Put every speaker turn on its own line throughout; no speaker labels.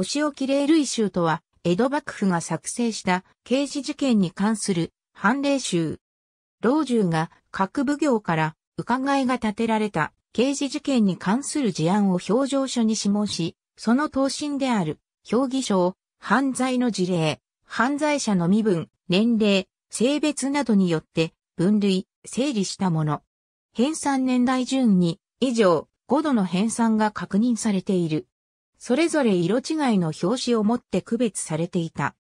お仕置き霊類集とは、江戸幕府が作成した刑事事件に関する判例集。老中が各奉行から伺いが立てられた刑事事件に関する事案を表情書に諮問し、その答申である、評議書を、犯罪の事例、犯罪者の身分、年齢、性別などによって分類、整理したもの。編纂年代順に、以上、5度の編纂が確認されている。それぞれ色違いの表紙を持って区別されていた。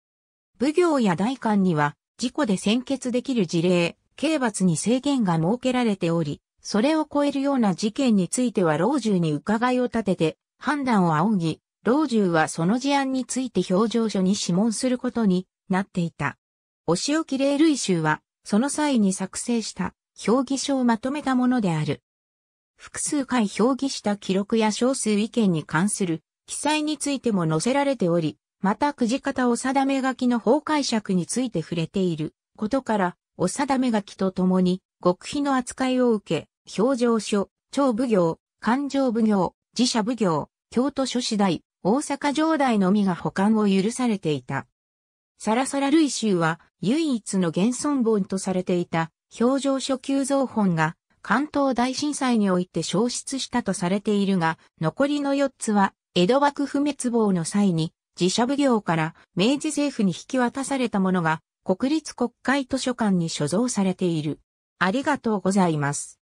武行や大官には、事故で先決できる事例、刑罰に制限が設けられており、それを超えるような事件については老中に伺いを立てて、判断を仰ぎ、老中はその事案について表情書に諮問することになっていた。お仕置き例類集は、その際に作成した評議書をまとめたものである。複数回評議した記録や少数意見に関する記載についても載せられており、またくじ方お定め書きの法解釈について触れていることから、お定め書きとともに、極秘の扱いを受け、表情書、超奉行、勘定奉行、自社奉行、京都書次第、大阪城代のみが保管を許されていた。サラサラ類集は唯一の現存本とされていた表情書急増本が関東大震災において消失したとされているが、残りの4つは江戸幕府滅亡の際に自社奉行から明治政府に引き渡されたものが国立国会図書館に所蔵されている。ありがとうございます。